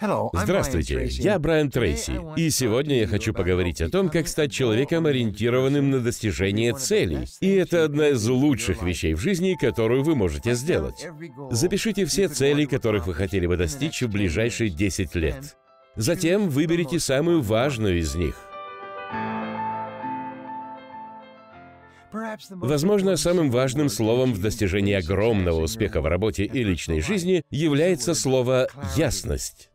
Здравствуйте, я Брайан Трейси, и сегодня я хочу поговорить о том, как стать человеком, ориентированным на достижение целей. И это одна из лучших вещей в жизни, которую вы можете сделать. Запишите все цели, которых вы хотели бы достичь в ближайшие 10 лет. Затем выберите самую важную из них. Возможно, самым важным словом в достижении огромного успеха в работе и личной жизни является слово «ясность».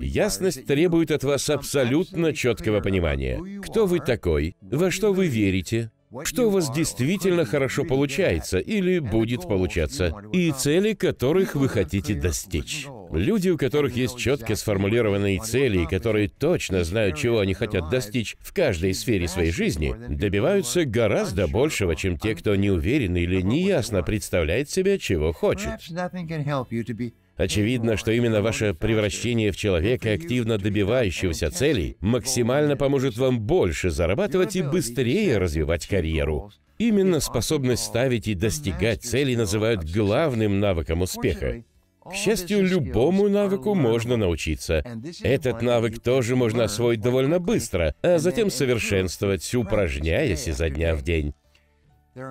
Ясность требует от вас абсолютно четкого понимания. Кто вы такой? Во что вы верите? Что у вас действительно хорошо получается или будет получаться, и цели, которых вы хотите достичь. Люди, у которых есть четко сформулированные цели и которые точно знают, чего они хотят достичь в каждой сфере своей жизни, добиваются гораздо большего, чем те, кто не уверен или неясно представляет себе, чего хочет. Очевидно, что именно ваше превращение в человека, активно добивающегося целей, максимально поможет вам больше зарабатывать и быстрее развивать карьеру. Именно способность ставить и достигать целей называют главным навыком успеха. К счастью, любому навыку можно научиться. Этот навык тоже можно освоить довольно быстро, а затем совершенствовать, упражняясь изо дня в день.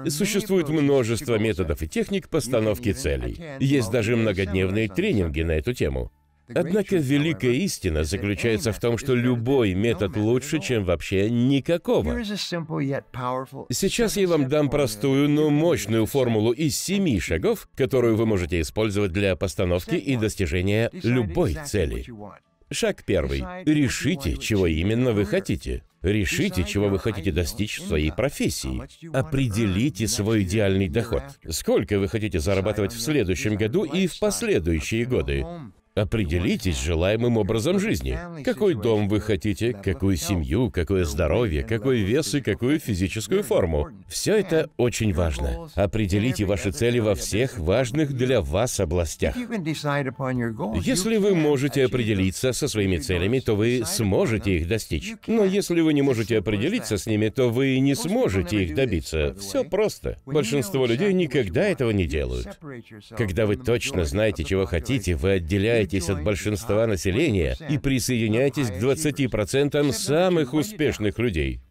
Существует множество методов и техник постановки целей. Есть даже многодневные тренинги на эту тему. Однако великая истина заключается в том, что любой метод лучше, чем вообще никакого. Сейчас я вам дам простую, но мощную формулу из семи шагов, которую вы можете использовать для постановки и достижения любой цели. Шаг первый. Решите, чего именно вы хотите. Решите, чего вы хотите достичь в своей профессии. Определите свой идеальный доход. Сколько вы хотите зарабатывать в следующем году и в последующие годы. Определитесь желаемым образом жизни. Какой дом вы хотите, какую семью, какое здоровье, какой вес и какую физическую форму. Все это очень важно. Определите ваши цели во всех важных для вас областях. Если вы можете определиться со своими целями, то вы сможете их достичь. Но если вы не можете определиться с ними, то вы не сможете их добиться. Все просто. Большинство людей никогда этого не делают. Когда вы точно знаете, чего хотите, вы отделяете Избавляйтесь от большинства населения и присоединяйтесь к 20% самых успешных людей.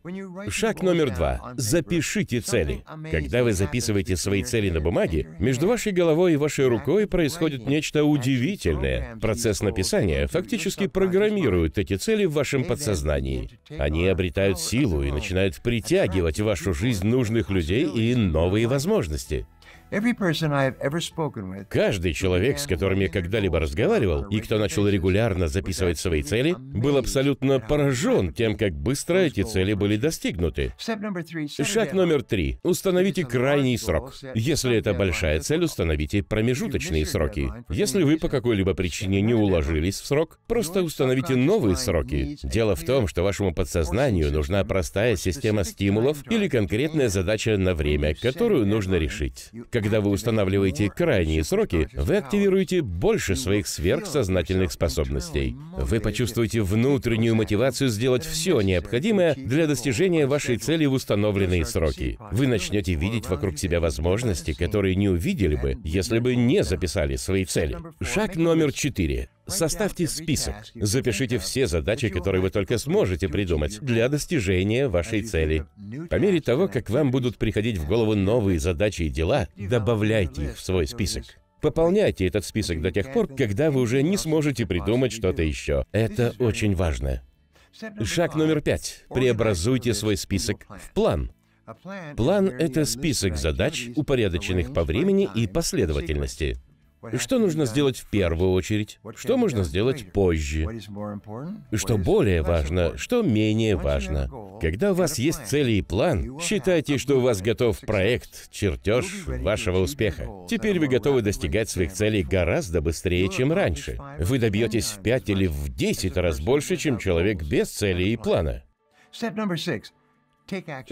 Шаг номер два. Запишите цели. Когда вы записываете свои цели на бумаге, между вашей головой и вашей рукой происходит нечто удивительное. Процесс написания фактически программирует эти цели в вашем подсознании. Они обретают силу и начинают притягивать в вашу жизнь нужных людей и новые возможности. Каждый человек, с которым я когда-либо разговаривал, и кто начал регулярно записывать свои цели, был абсолютно поражен тем, как быстро эти цели были достигнуты. Шаг номер три. Установите крайний срок. Если это большая цель, установите промежуточные сроки. Если вы по какой-либо причине не уложились в срок, просто установите новые сроки. Дело в том, что вашему подсознанию нужна простая система стимулов или конкретная задача на время, которую нужно решить. Когда вы устанавливаете крайние сроки, вы активируете больше своих сверхсознательных способностей. Вы почувствуете внутреннюю мотивацию сделать все необходимое для достижения вашей цели в установленные сроки. Вы начнете видеть вокруг себя возможности, которые не увидели бы, если бы не записали свои цели. Шаг номер четыре. Составьте список, запишите все задачи, которые вы только сможете придумать для достижения вашей цели. По мере того, как вам будут приходить в голову новые задачи и дела, добавляйте их в свой список. Пополняйте этот список до тех пор, когда вы уже не сможете придумать что-то еще. Это очень важно. Шаг номер пять. Преобразуйте свой список в план. План — это список задач, упорядоченных по времени и последовательности. И что нужно сделать в первую очередь? Что можно сделать позже? И что более важно, что менее важно? Когда у вас есть цели и план, считайте, что у вас готов проект, чертеж вашего успеха. Теперь вы готовы достигать своих целей гораздо быстрее, чем раньше. Вы добьетесь в 5 или в 10 раз больше, чем человек без цели и плана.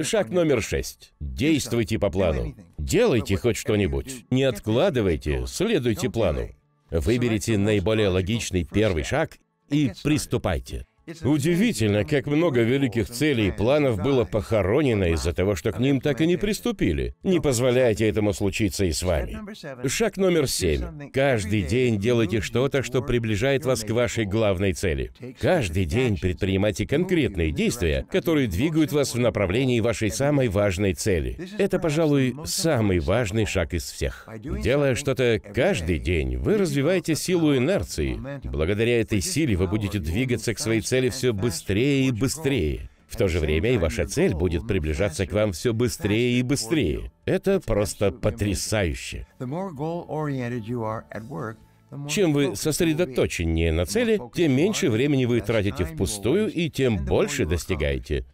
Шаг номер шесть. Действуйте по плану. Делайте хоть что-нибудь. Не откладывайте, следуйте плану. Выберите наиболее логичный первый шаг и приступайте. Удивительно, как много великих целей и планов было похоронено из-за того, что к ним так и не приступили. Не позволяйте этому случиться и с вами. Шаг номер семь. Каждый день делайте что-то, что приближает вас к вашей главной цели. Каждый день предпринимайте конкретные действия, которые двигают вас в направлении вашей самой важной цели. Это, пожалуй, самый важный шаг из всех. Делая что-то каждый день, вы развиваете силу инерции. Благодаря этой силе вы будете двигаться к своей цели цели все быстрее и быстрее. В то же время и ваша цель будет приближаться к вам все быстрее и быстрее. Это просто потрясающе. Чем вы сосредоточеннее на цели, тем меньше времени вы тратите впустую и тем больше достигаете.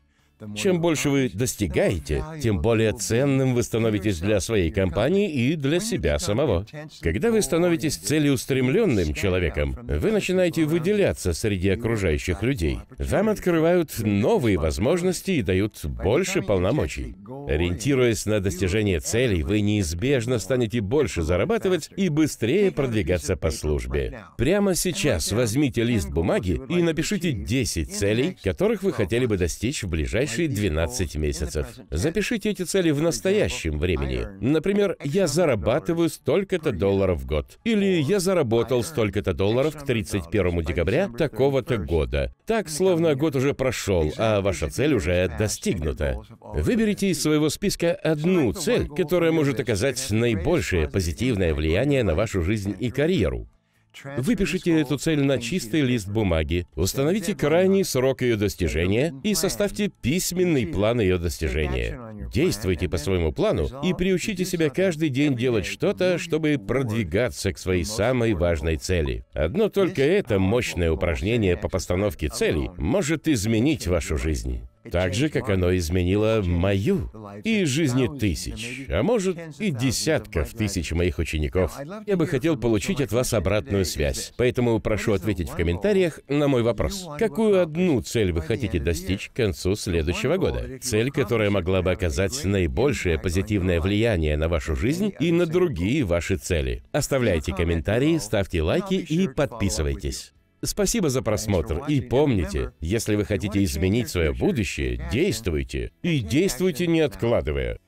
Чем больше вы достигаете, тем более ценным вы становитесь для своей компании и для себя самого. Когда вы становитесь целеустремленным человеком, вы начинаете выделяться среди окружающих людей. Вам открывают новые возможности и дают больше полномочий. Ориентируясь на достижение целей, вы неизбежно станете больше зарабатывать и быстрее продвигаться по службе. Прямо сейчас возьмите лист бумаги и напишите 10 целей, которых вы хотели бы достичь в ближайшее ближайшие 12 месяцев. Запишите эти цели в настоящем времени. Например, я зарабатываю столько-то долларов в год. Или я заработал столько-то долларов к 31 декабря такого-то года. Так, словно год уже прошел, а ваша цель уже достигнута. Выберите из своего списка одну цель, которая может оказать наибольшее позитивное влияние на вашу жизнь и карьеру. Выпишите эту цель на чистый лист бумаги, установите крайний срок ее достижения и составьте письменный план ее достижения. Действуйте по своему плану и приучите себя каждый день делать что-то, чтобы продвигаться к своей самой важной цели. Одно только это мощное упражнение по постановке целей может изменить вашу жизнь. Так же, как оно изменило мою и жизни тысяч, а может и десятков тысяч моих учеников. Я бы хотел получить от вас обратную связь, поэтому прошу ответить в комментариях на мой вопрос. Какую одну цель вы хотите достичь к концу следующего года? Цель, которая могла бы оказать наибольшее позитивное влияние на вашу жизнь и на другие ваши цели. Оставляйте комментарии, ставьте лайки и подписывайтесь. Спасибо за просмотр. И помните, если вы хотите изменить свое будущее, действуйте. И действуйте не откладывая.